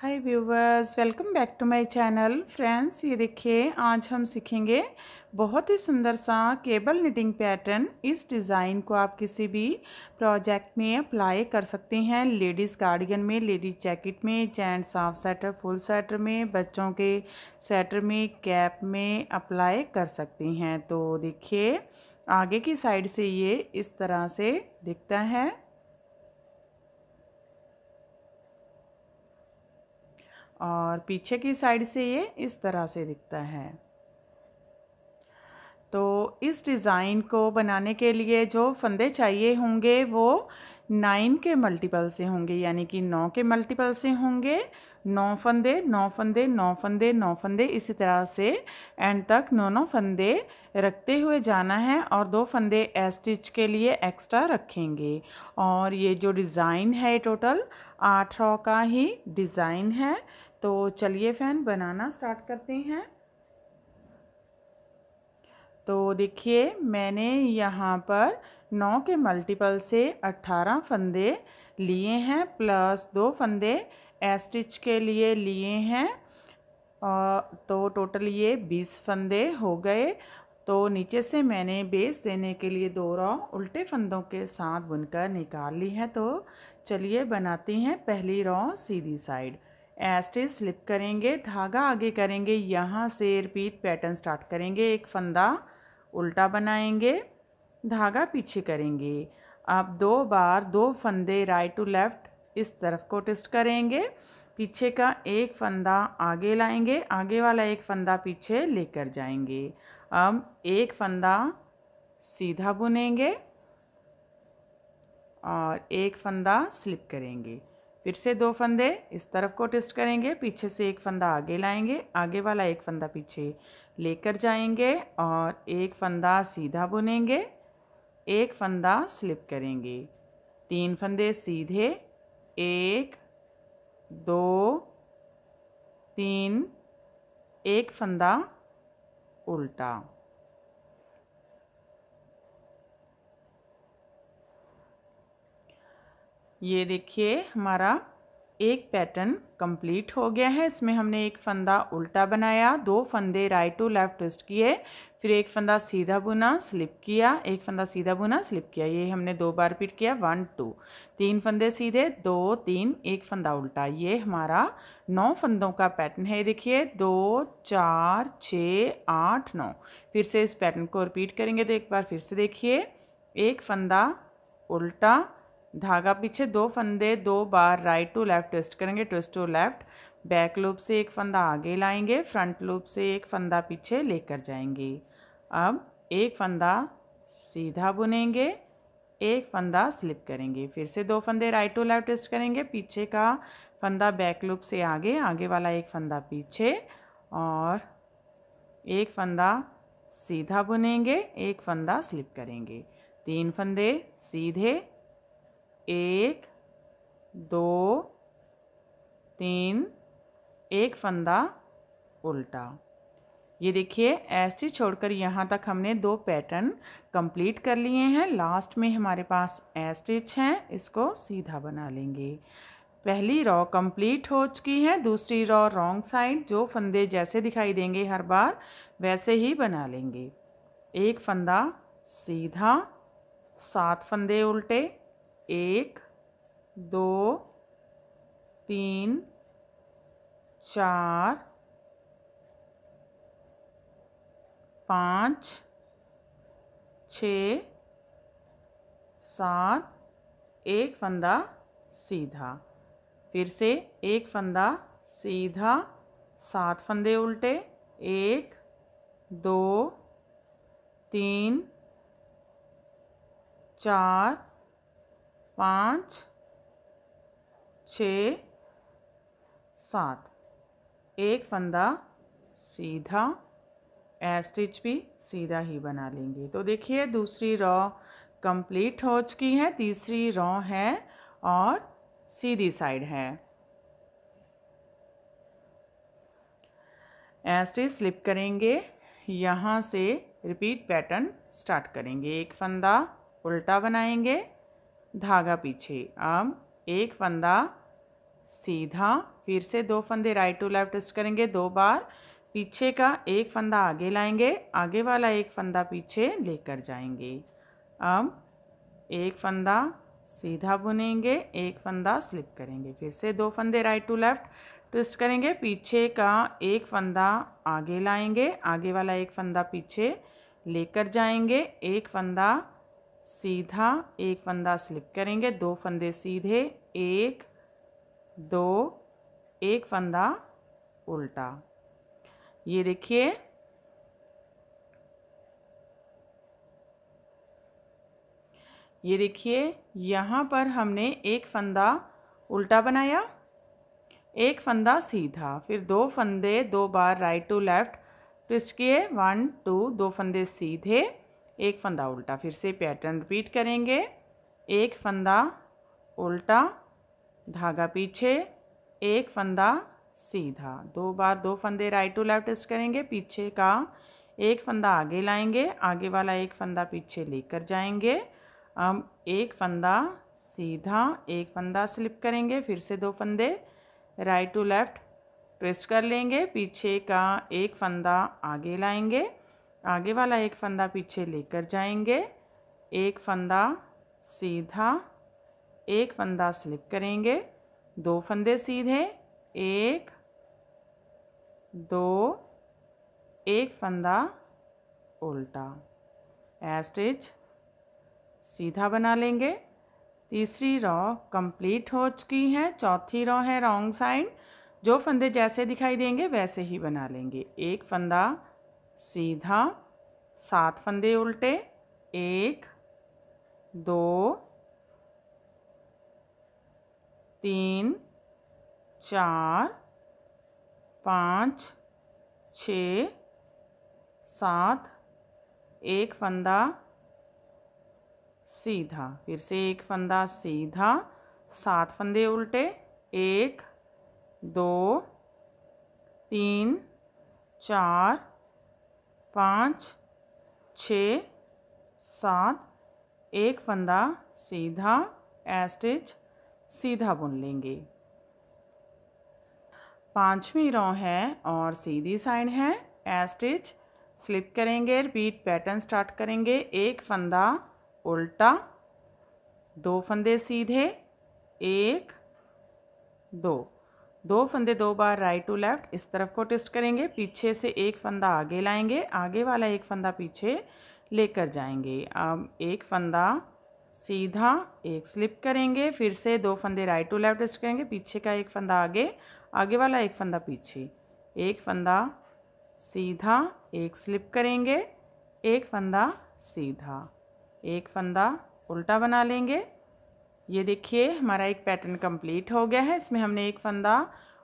hi viewers welcome back to my channel friends ये देखिए आज हम सीखेंगे बहुत ही सुंदर सा केबल निटिंग पैटर्न इस डिज़ाइन को आप किसी भी प्रोजेक्ट में अप्लाई कर सकते हैं लेडीज़ गार्डियन में लेडीज़ जैकेट में जेंट्स साफ स्वेटर फुल स्वेटर में बच्चों के स्वेटर में कैप में अप्लाई कर सकते हैं तो देखिए आगे की साइड से ये इस तरह से दिखता है और पीछे की साइड से ये इस तरह से दिखता है तो इस डिज़ाइन को बनाने के लिए जो फंदे चाहिए होंगे वो नाइन के मल्टीपल से होंगे यानी कि नौ के मल्टीपल से होंगे नौ फंदे नौ फंदे नौ फंदे नौ फंदे इसी तरह से एंड तक नौ नौ फंदे रखते हुए जाना है और दो फंदे स्टिच के लिए एक्स्ट्रा रखेंगे और ये जो डिज़ाइन है टोटल आठ रॉ का ही डिज़ाइन है तो चलिए फैन बनाना स्टार्ट करते हैं तो देखिए मैंने यहाँ पर नौ के मल्टीपल से अट्ठारह फंदे लिए हैं प्लस दो फंदे एस्टिच के लिए लिए हैं तो टोटल ये बीस फंदे हो गए तो नीचे से मैंने बेस देने के लिए दो रॉ उल्टे फंदों के साथ बुनकर निकाल ली है तो चलिए बनाती हैं पहली रॉ सीधी साइड एस्टिच स्लिप करेंगे धागा आगे करेंगे यहाँ से रिपीट पैटर्न स्टार्ट करेंगे एक फंदा उल्टा बनाएंगे धागा पीछे करेंगे आप दो बार दो फंदे राइट टू लेफ़्ट इस तरफ को ट्विस्ट करेंगे पीछे का एक फंदा आगे लाएंगे आगे वाला एक फंदा पीछे लेकर जाएंगे अब एक फंदा सीधा बुनेंगे और एक फंदा स्लिप करेंगे फिर से दो फंदे इस तरफ को टेस्ट करेंगे पीछे से एक फंदा आगे लाएंगे आगे वाला एक फंदा पीछे लेकर जाएंगे और एक फंदा सीधा बुनेंगे एक फंदा स्लिप करेंगे तीन फंदे सीधे एक दो तीन एक फंदा उल्टा ये देखिए हमारा एक पैटर्न कंप्लीट हो गया है इसमें हमने एक फंदा उल्टा बनाया दो फंदे राइट टू लेफ़्ट ट्विस्ट किए फिर एक फंदा सीधा बुना स्लिप किया एक फंदा सीधा बुना स्लिप किया ये हमने दो बार रिपीट किया वन टू तीन फंदे सीधे दो तीन एक फंदा उल्टा ये हमारा नौ फंदों का पैटर्न है देखिए दो चार छ आठ नौ फिर से इस पैटर्न को रिपीट करेंगे तो एक बार फिर से देखिए एक फंदा उल्टा धागा पीछे दो फंदे दो बार राइट टू लेफ़्ट ट्विस्ट करेंगे twist to left back loop से एक फंदा आगे लाएंगे फ्रंट लूप से एक फंदा पीछे लेकर जाएंगे अब एक फंदा सीधा बुनेंगे एक फंदा स्लिप करेंगे फिर से दो फंदे राइट टू लेफ़्ट ट्विस्ट करेंगे पीछे का फंदा बैक लूप से आगे आगे वाला एक फंदा पीछे और एक फंदा सीधा बुनेंगे एक फंदा स्लिप करेंगे तीन फंदे सीधे एक दो तीन एक फंदा उल्टा ये देखिए ऐसे छोड़कर यहाँ तक हमने दो पैटर्न कंप्लीट कर लिए हैं लास्ट में हमारे पास एस्टिच हैं इसको सीधा बना लेंगे पहली रॉ कंप्लीट हो चुकी है दूसरी रॉ रॉन्ग साइड जो फंदे जैसे दिखाई देंगे हर बार वैसे ही बना लेंगे एक फंदा सीधा सात फंदे उल्टे एक दो तीन चार पाँच छ सात एक फंदा सीधा फिर से एक फंदा सीधा सात फंदे उल्टे एक दो तीन चार पाँच छ सात एक फंदा सीधा ए स्टिच भी सीधा ही बना लेंगे तो देखिए दूसरी रॉ कंप्लीट हो चुकी है तीसरी रॉ है और सीधी साइड है ए स्टिच स्लिप करेंगे यहाँ से रिपीट पैटर्न स्टार्ट करेंगे एक फंदा उल्टा बनाएंगे धागा पीछे अब एक फंदा सीधा फिर से दो फंदे राइट टू लेफ्ट ट्विस्ट करेंगे दो बार पीछे का एक फंदा आगे लाएंगे आगे वाला एक फंदा पीछे लेकर जाएंगे अब एक फंदा सीधा बुनेंगे एक फंदा स्लिप करेंगे फिर से दो फंदे राइट टू लेफ्ट ट्विस्ट करेंगे पीछे का एक फंदा आगे लाएंगे आगे वाला एक फंदा पीछे लेकर जाएंगे एक फंदा सीधा एक फंदा स्लिप करेंगे दो फंदे सीधे एक दो एक फंदा उल्टा ये देखिए ये देखिए यहाँ पर हमने एक फंदा उल्टा बनाया एक फंदा सीधा फिर दो फंदे दो बार राइट टू लेफ़्ट ट्विस्ट किए वन टू दो फंदे सीधे एक फंदा उल्टा फिर से पैटर्न रिपीट करेंगे एक फंदा उल्टा धागा पीछे एक फंदा सीधा दो बार दो फंदे राइट टू लेफ्ट टेस्ट करेंगे पीछे का एक फंदा आगे लाएंगे आगे वाला एक फंदा पीछे लेकर जाएंगे अब एक फंदा सीधा एक फंदा स्लिप करेंगे फिर से दो फंदे राइट टू लेफ्ट प्रेस कर लेंगे पीछे का एक फंदा आगे लाएंगे आगे वाला एक फंदा पीछे लेकर जाएंगे एक फंदा सीधा एक फंदा स्लिप करेंगे दो फंदे सीधे एक दो एक फंदा उल्टा एस्टिच सीधा बना लेंगे तीसरी रॉ कंप्लीट हो चुकी है चौथी रॉ है रॉन्ग साइड जो फंदे जैसे दिखाई देंगे वैसे ही बना लेंगे एक फंदा सीधा सात फंदे उल्टे एक दो तीन चार पाँच छ सात एक फंदा सीधा फिर से एक फंदा सीधा सात फंदे उल्टे एक दो तीन चार पाँच छ सात एक फंदा सीधा एस्टिच सीधा बुन लेंगे पाँचवीं रो है और सीधी साइड है एस्टिच स्लिप करेंगे रिपीट पैटर्न स्टार्ट करेंगे एक फंदा उल्टा दो फंदे सीधे एक दो दो फंदे दो बार राइट टू लेफ़्ट इस तरफ को ट्विस्ट करेंगे पीछे से एक फंदा आगे लाएंगे आगे वाला एक फंदा पीछे लेकर जाएंगे अब एक फंदा सीधा एक स्लिप करेंगे फिर से दो फंदे राइट टू लेफ़्ट ट्विस्ट करेंगे पीछे का एक फंदा आगे आगे वाला एक फंदा पीछे एक फंदा सीधा एक स्लिप करेंगे एक फंदा सीधा एक फंदा उल्टा बना लेंगे ये देखिए हमारा एक पैटर्न कंप्लीट हो गया है इसमें हमने एक फंदा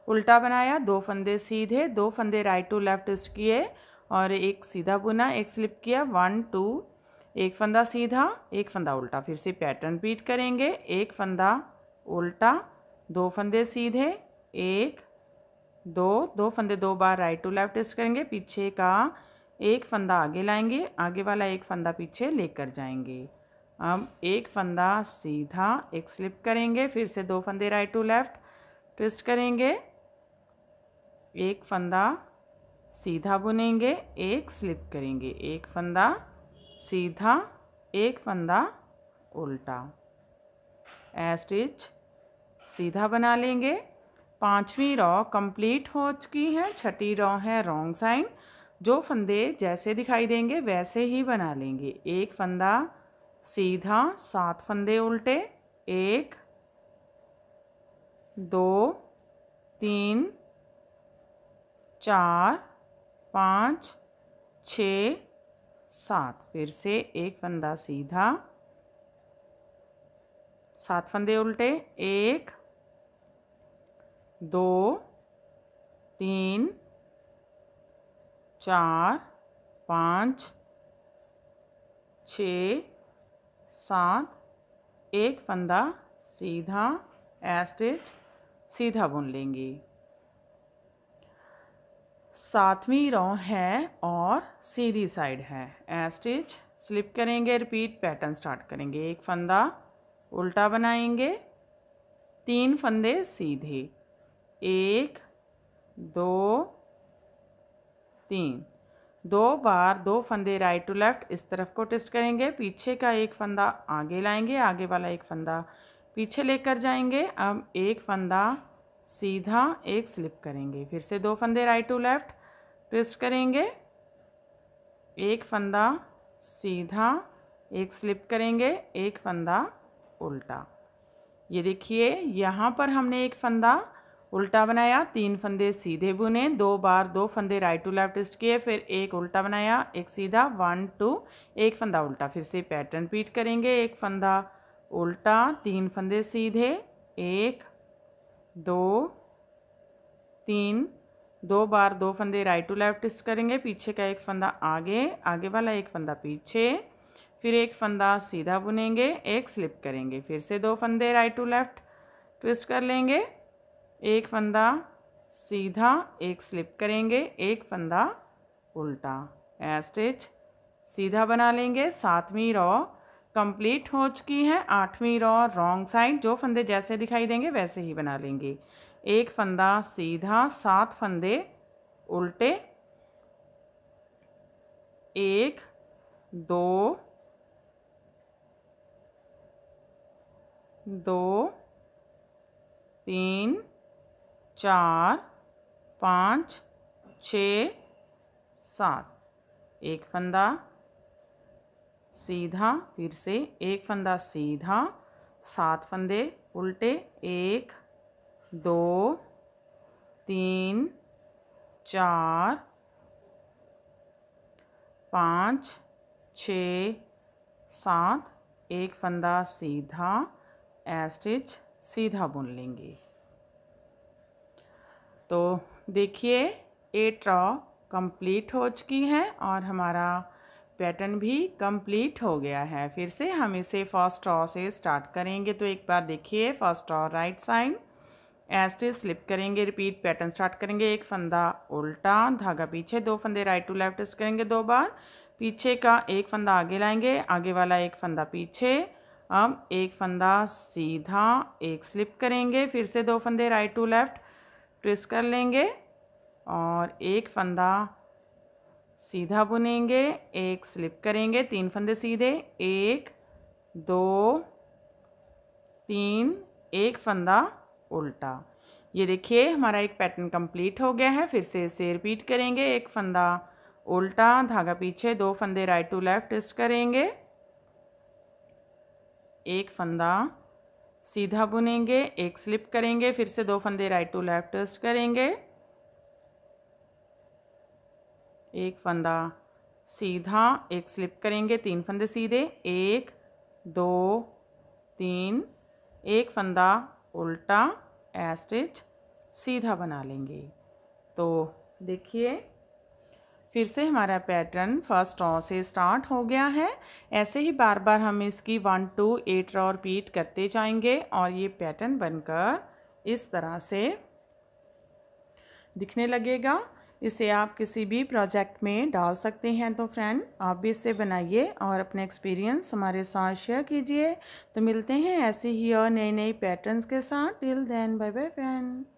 उल्टा बनाया दो फंदे सीधे दो फंदे राइट टू लेफ्ट ट्विस्ट किए और एक सीधा बुना एक स्लिप किया वन टू एक फंदा सीधा एक फंदा उल्टा फिर से पैटर्न रिपीट करेंगे एक फंदा उल्टा दो फंदे सीधे एक दो दो फंदे दो बार राइट टू लेफ्ट ट्विस्ट करेंगे पीछे का एक फंदा आगे लाएंगे आगे वाला एक फंदा पीछे लेकर जाएंगे हम एक फंदा सीधा एक स्लिप करेंगे फिर से दो फंदे राइट टू लेफ्ट ट्विस्ट करेंगे एक फंदा सीधा बुनेंगे एक स्लिप करेंगे एक फंदा सीधा एक फंदा उल्टा स्टिच सीधा बना लेंगे पांचवी रॉ कंप्लीट हो चुकी है छठी रॉ है रॉन्ग साइड जो फंदे जैसे दिखाई देंगे वैसे ही बना लेंगे एक फंदा सीधा सात फंदे उल्टे एक दो तीन चार पाँच छ सात फिर से एक फंदा सीधा सात फंदे उल्टे एक दो तीन चार पाँच छ सात एक फंदा सीधा स्टिच सीधा बुन लेंगे सातवीं रो है और सीधी साइड है स्टिच स्लिप करेंगे रिपीट पैटर्न स्टार्ट करेंगे एक फंदा उल्टा बनाएंगे तीन फंदे सीधे एक दो तीन दो बार दो फंदे राइट टू लेफ़्ट इस तरफ को टेस्ट करेंगे पीछे का एक फंदा आगे लाएंगे आगे वाला एक फंदा पीछे लेकर जाएंगे अब एक फंदा सीधा एक स्लिप करेंगे फिर से दो फंदे राइट टू लेफ़्ट ट्विस्ट करेंगे एक फंदा सीधा एक स्लिप करेंगे एक फंदा उल्टा ये देखिए यहाँ पर हमने एक फंदा उल्टा बनाया तीन फंदे सीधे बुने दो बार दो फंदे राइट टू लेफ्ट ट्विस्ट किए फिर एक उल्टा बनाया एक सीधा वन टू एक फंदा उल्टा फिर से पैटर्न रिपीट करेंगे एक फंदा उल्टा तीन फंदे सीधे एक दो तीन दो बार दो फंदे राइट टू लेफ्ट ट्विस्ट करेंगे पीछे का एक फंदा आगे आगे वाला एक फंदा पीछे फिर एक फंदा सीधा बुनेंगे एक स्लिप करेंगे फिर से दो फंदे राइट टू लेफ्ट ट्विस्ट कर लेंगे एक फंदा सीधा एक स्लिप करेंगे एक फंदा उल्टा स्टिच सीधा बना लेंगे सातवीं रॉ कंप्लीट हो चुकी है आठवीं रॉ रॉन्ग साइड जो फंदे जैसे दिखाई देंगे वैसे ही बना लेंगे एक फंदा सीधा सात फंदे उल्टे एक दो दो तीन चार पाँच छ सात एक फंदा सीधा फिर से एक फंदा सीधा सात फंदे उल्टे एक दो तीन चार पाँच छ सात एक फंदा सीधा एस्टिच सीधा बुन लेंगे तो देखिए ए ट्रॉ कंप्लीट हो चुकी है और हमारा पैटर्न भी कंप्लीट हो गया है फिर से हम इसे फर्स्ट ट्रॉ से स्टार्ट करेंगे तो एक बार देखिए first row right side stitch slip करेंगे रिपीट पैटर्न स्टार्ट करेंगे एक फंदा उल्टा धागा पीछे दो फंदे राइट टू लेफ्ट टेस्ट करेंगे दो बार पीछे का एक फंदा आगे लाएंगे आगे वाला एक फंदा पीछे अब एक फंदा सीधा एक स्लिप करेंगे फिर से दो फंदे राइट टू लेफ्ट ट्विस्ट कर लेंगे और एक फंदा सीधा बुनेंगे एक स्लिप करेंगे तीन फंदे सीधे एक दो तीन एक फंदा उल्टा ये देखिए हमारा एक पैटर्न कंप्लीट हो गया है फिर से इसे रिपीट करेंगे एक फंदा उल्टा धागा पीछे दो फंदे राइट टू लेफ्ट ट्विस्ट करेंगे एक फंदा सीधा बुनेंगे एक स्लिप करेंगे फिर से दो फंदे राइट टू लेफ्ट ट्विस्ट करेंगे एक फंदा सीधा एक स्लिप करेंगे तीन फंदे सीधे एक दो तीन एक फंदा उल्टा एस्टिच सीधा बना लेंगे तो देखिए फिर से हमारा पैटर्न फर्स्ट रॉ से स्टार्ट हो गया है ऐसे ही बार बार हम इसकी one two eight row repeat करते जाएंगे और ये पैटर्न बनकर इस तरह से दिखने लगेगा इसे आप किसी भी प्रोजेक्ट में डाल सकते हैं तो फ्रेंड आप भी इसे बनाइए और अपने एक्सपीरियंस हमारे साथ शेयर कीजिए तो मिलते हैं ऐसे ही और नए नए पैटर्न्स के साथ till then bye bye friend